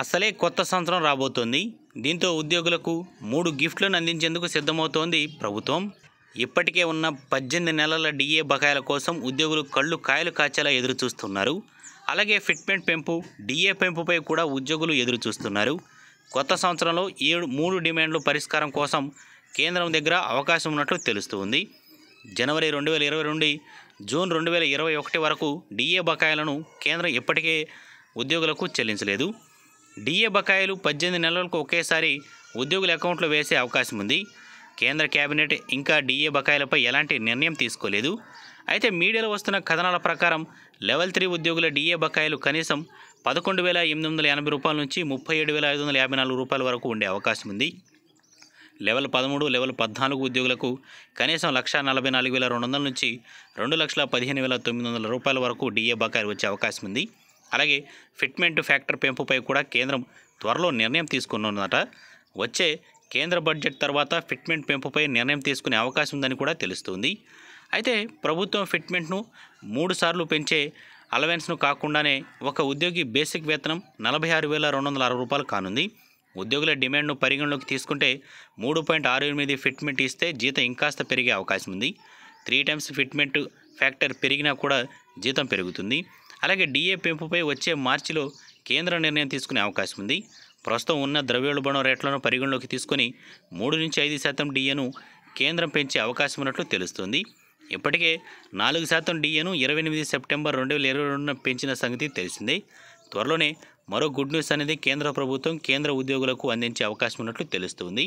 అసలే కొత్త సంవత్సరం రాబోతోంది దీంతో ఉద్యోగులకు మూడు గిఫ్ట్లను అందించేందుకు సిద్ధమవుతోంది ప్రభుత్వం ఇప్పటికే ఉన్న పద్దెనిమిది నెలల డిఏ బకాయిల కోసం ఉద్యోగులు కళ్ళు కాయలు కాచేలా ఎదురు చూస్తున్నారు అలాగే ఫిట్మెంట్ పెంపు డిఏ పెంపుపై కూడా ఉద్యోగులు ఎదురు చూస్తున్నారు కొత్త సంవత్సరంలో ఏడు మూడు డిమాండ్లు పరిష్కారం కోసం కేంద్రం దగ్గర అవకాశం ఉన్నట్లు తెలుస్తుంది జనవరి రెండు వేల ఇరవై నుండి జూన్ రెండు వేల ఇరవై ఒకటి వరకు డిఏ బకాయిలను కేంద్రం ఇప్పటికే ఉద్యోగులకు చెల్లించలేదు డిఏ బకాయిలు పద్దెనిమిది నెలలకు ఒకేసారి ఉద్యోగుల అకౌంట్లో వేసే అవకాశం ఉంది కేంద్ర కేబినెట్ ఇంకా డిఏ బకాయిలపై ఎలాంటి నిర్ణయం తీసుకోలేదు అయితే మీడియాలో వస్తున్న కథనాల ప్రకారం లెవెల్ త్రీ ఉద్యోగుల డిఏ బకాయిలు కనీసం పదకొండు వేల ఎనిమిది వందల ఎనభై రూపాయల నుంచి ముప్పై ఏడు వేల ఐదు వందల యాభై నాలుగు రూపాయల వరకు ఉండే అవకాశం ఉంది లెవెల్ పదమూడు లెవెల్ పద్నాలుగు ఉద్యోగులకు కనీసం లక్ష నలభై నాలుగు వేల రెండు వందల నుంచి రెండు లక్షల పదిహేను వేల తొమ్మిది వందల రూపాయల వరకు డిఏ బకాయిలు వచ్చే అవకాశం ఉంది అలాగే ఫిట్మెంట్ ఫ్యాక్టర్ పెంపుపై కూడా కేంద్రం త్వరలో నిర్ణయం తీసుకున్నదట వచ్చే కేంద్ర బడ్జెట్ తర్వాత ఫిట్మెంట్ పెంపుపై నిర్ణయం తీసుకునే అవకాశం ఉందని కూడా తెలుస్తుంది అయితే ప్రభుత్వం ఫిట్మెంట్ను మూడు సార్లు పెంచే అలవెన్స్ను కాకుండానే ఒక ఉద్యోగి బేసిక్ వేతనం నలభై ఆరు వేల రెండు వందల అరవై రూపాయలు కానుంది ఉద్యోగుల డిమాండ్ను పరిగణలోకి తీసుకుంటే మూడు పాయింట్ ఆరు ఎనిమిది ఫిట్మెంట్ ఇస్తే జీతం ఇంకాస్త పెరిగే అవకాశం ఉంది త్రీ టైమ్స్ ఫిట్మెంట్ ఫ్యాక్టర్ పెరిగినా కూడా జీతం పెరుగుతుంది అలాగే డిఏ పెంపుపై వచ్చే మార్చిలో కేంద్ర నిర్ణయం తీసుకునే అవకాశం ఉంది ప్రస్తుతం ఉన్న ద్రవ్యోల్బణం రేట్లను పరిగణలోకి తీసుకుని మూడు నుంచి ఐదు శాతం డిఏను కేంద్రం పెంచే అవకాశం ఉన్నట్లు తెలుస్తుంది ఇప్పటికే నాలుగు శాతం డిఏను ఇరవై ఎనిమిది సెప్టెంబర్ రెండు వేల ఇరవై రెండున పెంచిన సంగతి తెలిసిందే త్వరలోనే మరో గుడ్ న్యూస్ అనేది కేంద్ర ప్రభుత్వం కేంద్ర ఉద్యోగులకు అందించే అవకాశం ఉన్నట్లు తెలుస్తుంది